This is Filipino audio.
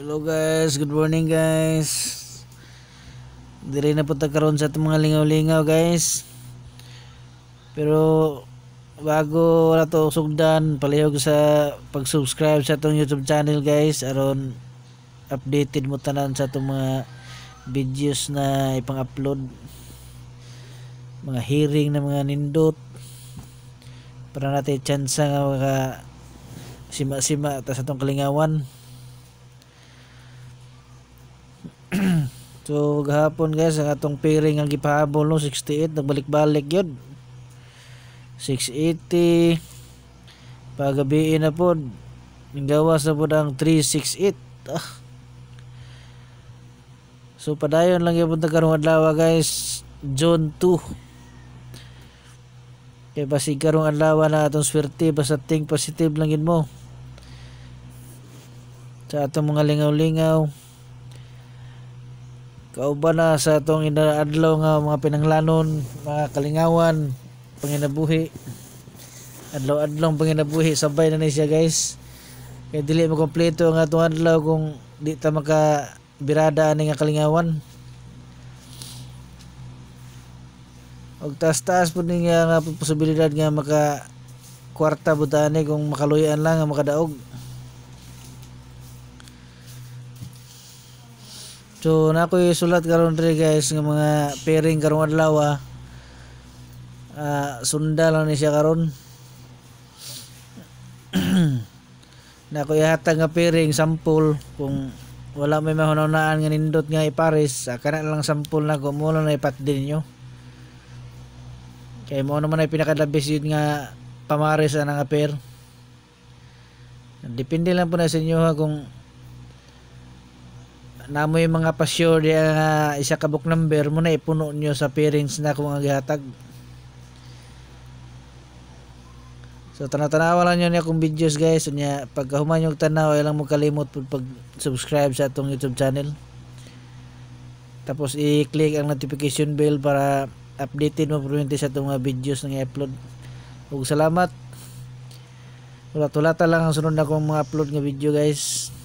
Hello guys, good morning guys. Dire na punta karon sa itong mga lingaw-lingaw guys. Pero bago wala to sugdan, palihog sa pag-subscribe sa itong YouTube channel guys aron updated mo tanan sa itong mga videos na ipang-upload. Mga hearing na mga nindot para natin chance nga maka sima-sima sa itong kalingawan. So gahapon guys ang atong pairing ang gipahabol no 68 nagbalik-balik yun 680 pagabi na po gawas na po ang 368 ah. So padayon lang yung karong adlaw guys June 2 kay basig karong adlaw na atong swerte basta think positive lang yun mo sa atong mga lingaw-lingaw kauban na sa atong inaadlaw nga mga pinanglanon mga kalingawan panginabuhi adlaw-adlaw panginabuhi sabay na ni siya guys kay dili mo kompleto nga atong adlaw kung di ta maka birada ani nga kalingawan og taas-taas pud ni nga nga posibilidad nga maka kwarta butani kung makaluyan lang nga makadaog So na ko sulat karon dre guys ng mga pairing karong adlaw. Uh, sunda lang ni siya karon. na ko ihatag nga pairing sample kung wala may mahunanaan nga nindot nga ipares uh, kana lang sample na ko mo na ipat din nyo. Kay mo naman ay pinakadabis yun nga pamares na nga pair. Depende lang po na sa inyo ha kung na mo yung mga pasyo diya isa ka book number mo na ipuno nyo sa pairings na kung ang gihatag So tanaw-tanaw lang nyo niya kung videos guys. So niya, pagkahuman yung tanaw, ay lang mo kalimot pag-subscribe sa atong YouTube channel. Tapos i-click ang notification bell para updated mo pruminti sa itong mga videos na i-upload. Huwag salamat. Ulat-ulata lang ang sunod na kong mga upload ng video guys.